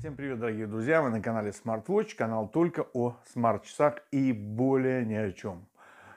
Всем привет, дорогие друзья! Вы на канале SmartWatch, канал только о смарт-часах и более ни о чем.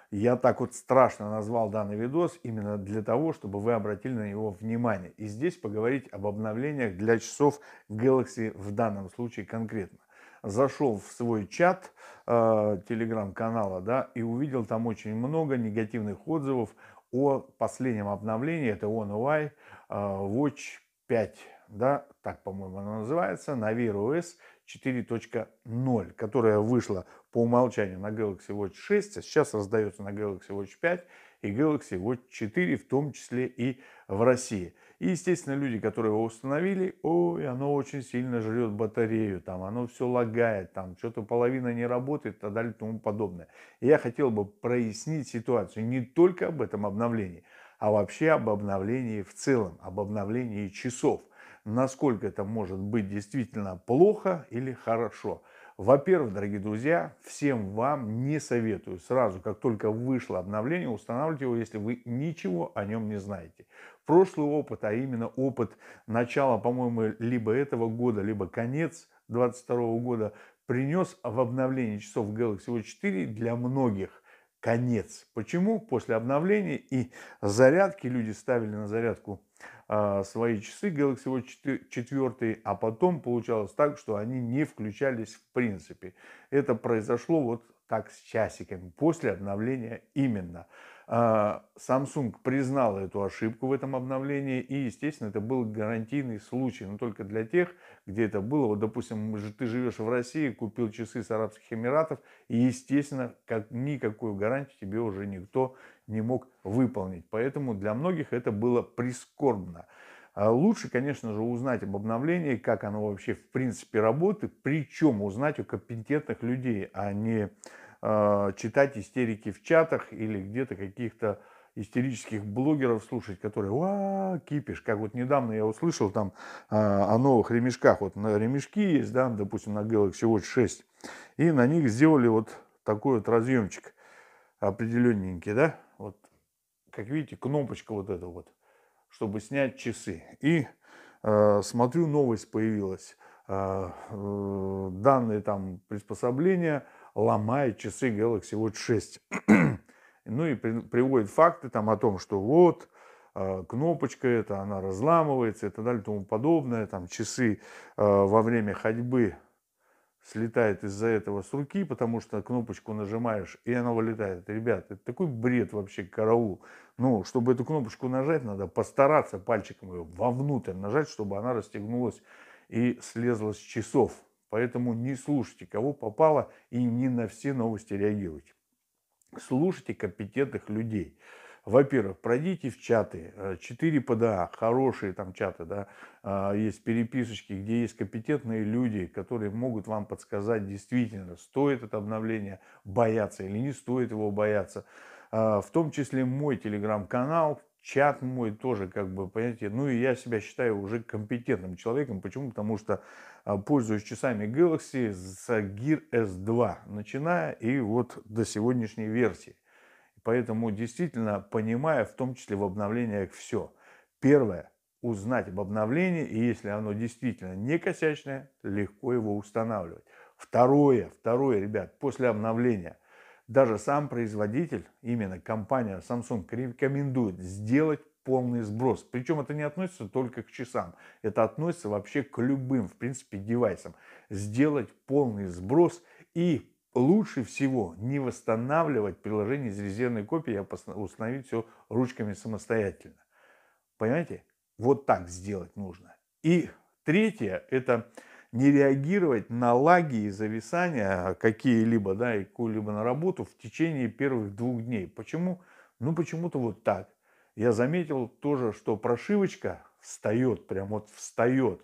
Я так вот страшно назвал данный видос именно для того, чтобы вы обратили на него внимание. И здесь поговорить об обновлениях для часов Galaxy в данном случае конкретно. Зашел в свой чат э, телеграм-канала да, и увидел там очень много негативных отзывов о последнем обновлении. Это One UI э, Watch 5 да, так, по-моему, она называется, Navir OS 4.0, которая вышла по умолчанию на Galaxy Watch 6, а сейчас раздается на Galaxy Watch 5 и Galaxy Watch 4, в том числе и в России. И, естественно, люди, которые его установили, ой, оно очень сильно жрет батарею, там, оно все лагает, там, что-то половина не работает, и а так далее, и тому подобное. И я хотел бы прояснить ситуацию не только об этом обновлении, а вообще об обновлении в целом, об обновлении часов – насколько это может быть действительно плохо или хорошо. Во-первых, дорогие друзья, всем вам не советую сразу, как только вышло обновление, устанавливать его, если вы ничего о нем не знаете. Прошлый опыт, а именно опыт начала, по-моему, либо этого года, либо конец 2022 года, принес в обновлении часов Galaxy Watch 4 для многих конец. Почему? После обновления и зарядки люди ставили на зарядку а, свои часы Galaxy Watch 4, а потом получалось так, что они не включались в принципе. Это произошло вот так с часиками после обновления именно. А, Samsung признал эту ошибку в этом обновлении, и, естественно, это был гарантийный случай, но только для тех, где это было. Вот, допустим, ты живешь в России, купил часы с Арабских Эмиратов, и, естественно, как, никакую гарантию тебе уже никто не мог выполнить. Поэтому для многих это было прискорбно. А лучше, конечно же, узнать об обновлении, как оно вообще в принципе работает, причем узнать у компетентных людей, а не э, читать истерики в чатах или где-то каких-то истерических блогеров слушать, которые «Ва, кипиш!» Как вот недавно я услышал там э, о новых ремешках. Вот на ремешки есть, да, допустим, на Galaxy Watch 6. И на них сделали вот такой вот разъемчик определенненький, да. Вот, как видите, кнопочка вот эта вот – чтобы снять часы. И э, смотрю, новость появилась. Э, э, данные там приспособления ломает часы Galaxy Watch 6. ну и при, приводит факты там о том, что вот э, кнопочка эта, она разламывается и так далее и тому подобное. Там часы э, во время ходьбы слетает из-за этого с руки, потому что кнопочку нажимаешь, и она вылетает. Ребят, это такой бред вообще, караул. Ну, чтобы эту кнопочку нажать, надо постараться пальчиком ее вовнутрь нажать, чтобы она расстегнулась и слезла с часов. Поэтому не слушайте, кого попало, и не на все новости реагируйте. Слушайте компетентных людей. Во-первых, пройдите в чаты, 4 э, ПДА, хорошие там чаты, да, а, есть переписочки, где есть компетентные люди, которые могут вам подсказать действительно, стоит это обновление бояться или не стоит его бояться. А, в том числе мой телеграм-канал, чат мой тоже, как бы, понимаете, ну и я себя считаю уже компетентным человеком. Почему? Потому что а, пользуюсь часами Galaxy с Gear S2, начиная и вот до сегодняшней версии. Поэтому действительно, понимая, в том числе в обновлениях, все. Первое, узнать об обновлении, и если оно действительно не косячное, легко его устанавливать. Второе, второе, ребят, после обновления, даже сам производитель, именно компания Samsung, рекомендует сделать полный сброс. Причем это не относится только к часам, это относится вообще к любым, в принципе, девайсам. Сделать полный сброс и лучше всего не восстанавливать приложение из резервной копии, а установить все ручками самостоятельно. Понимаете? Вот так сделать нужно. И третье – это не реагировать на лаги и зависания какие-либо, да, и какую-либо наработку в течение первых двух дней. Почему? Ну, почему-то вот так. Я заметил тоже, что прошивочка встает, прям вот встает,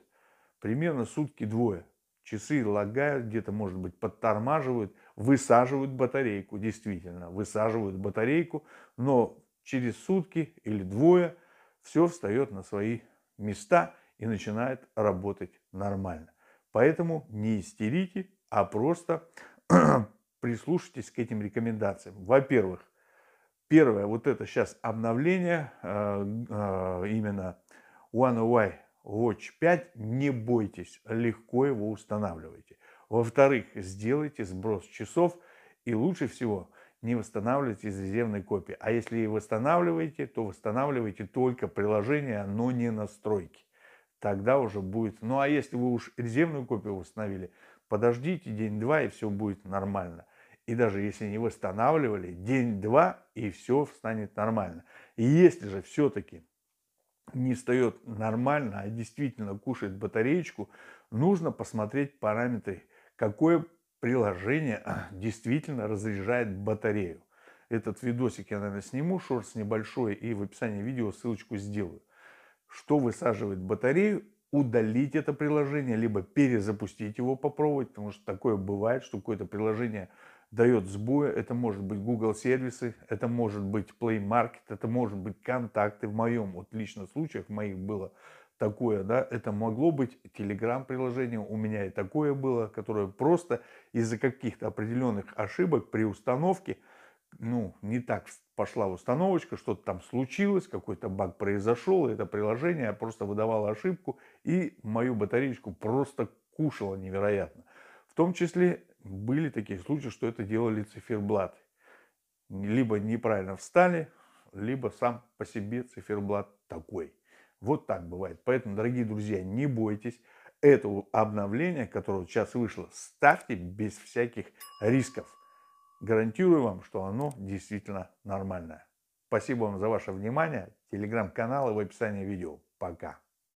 примерно сутки двое часы лагают, где-то, может быть, подтормаживают, высаживают батарейку, действительно, высаживают батарейку, но через сутки или двое все встает на свои места и начинает работать нормально. Поэтому не истерите, а просто прислушайтесь к этим рекомендациям. Во-первых, первое, вот это сейчас обновление, э, э, именно One UI Watch 5 не бойтесь, легко его устанавливайте. Во-вторых, сделайте сброс часов и лучше всего не восстанавливайте из резервной копии. А если и восстанавливаете, то восстанавливайте только приложение, но не настройки. Тогда уже будет. Ну а если вы уж резервную копию восстановили, подождите день-два и все будет нормально. И даже если не восстанавливали, день-два и все станет нормально. И если же все-таки не встает нормально, а действительно кушает батареечку, нужно посмотреть параметры, какое приложение а, действительно разряжает батарею. Этот видосик я, наверное, сниму, шорс небольшой, и в описании видео ссылочку сделаю. Что высаживает батарею, удалить это приложение, либо перезапустить его, попробовать, потому что такое бывает, что какое-то приложение дает сбои. Это может быть Google сервисы, это может быть Play Market, это может быть контакты. В моем вот лично случаях, в моих было такое, да, это могло быть Telegram приложение, у меня и такое было, которое просто из-за каких-то определенных ошибок при установке, ну, не так пошла установочка, что-то там случилось, какой-то баг произошел, и это приложение просто выдавало ошибку, и мою батареечку просто кушало невероятно. В том числе были такие случаи, что это делали циферблаты. Либо неправильно встали, либо сам по себе циферблат такой. Вот так бывает. Поэтому, дорогие друзья, не бойтесь. Это обновление, которое сейчас вышло, ставьте без всяких рисков. Гарантирую вам, что оно действительно нормальное. Спасибо вам за ваше внимание. Телеграм-канал и в описании видео. Пока.